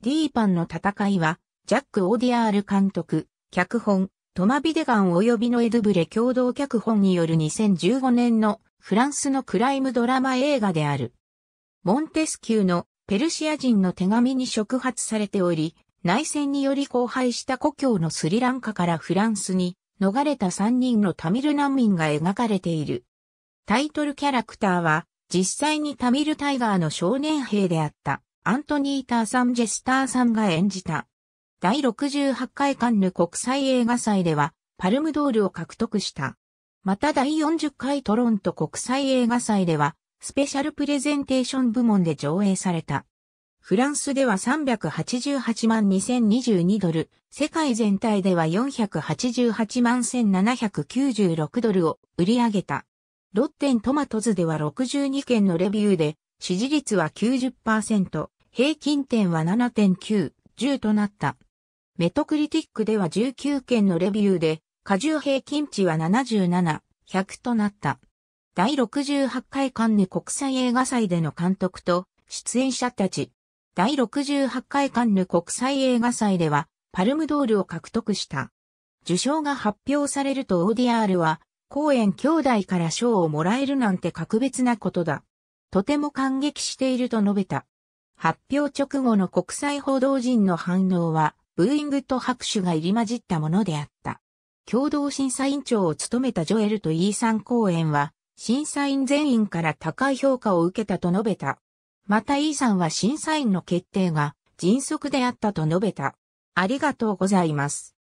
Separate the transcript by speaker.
Speaker 1: ディーパンの戦いは、ジャック・オディアール監督、脚本、トマビデガン及びのエドゥブレ共同脚本による2015年のフランスのクライムドラマ映画である。モンテスキューのペルシア人の手紙に触発されており、内戦により荒廃した故郷のスリランカからフランスに逃れた3人のタミル難民が描かれている。タイトルキャラクターは実際にタミルタイガーの少年兵であった。アントニー・ターサン・ジェスターさんが演じた。第68回カンヌ国際映画祭では、パルムドールを獲得した。また第40回トロント国際映画祭では、スペシャルプレゼンテーション部門で上映された。フランスでは388万2022ドル、世界全体では488万1796ドルを売り上げた。ロッテントマトズでは62件のレビューで、支持率は90%、平均点は7.9、10となった。メトクリティックでは19件のレビューで、過重平均値は77、100となった。第68回カンヌ国際映画祭での監督と出演者たち。第68回カンヌ国際映画祭では、パルムドールを獲得した。受賞が発表されるとオーディアールは、公演兄弟から賞をもらえるなんて格別なことだ。とても感激していると述べた。発表直後の国際報道陣の反応は、ブーイングと拍手が入り混じったものであった。共同審査委員長を務めたジョエルとイーサン公演は、審査員全員から高い評価を受けたと述べた。また E さんは審査員の決定が迅速であったと述べた。ありがとうございます。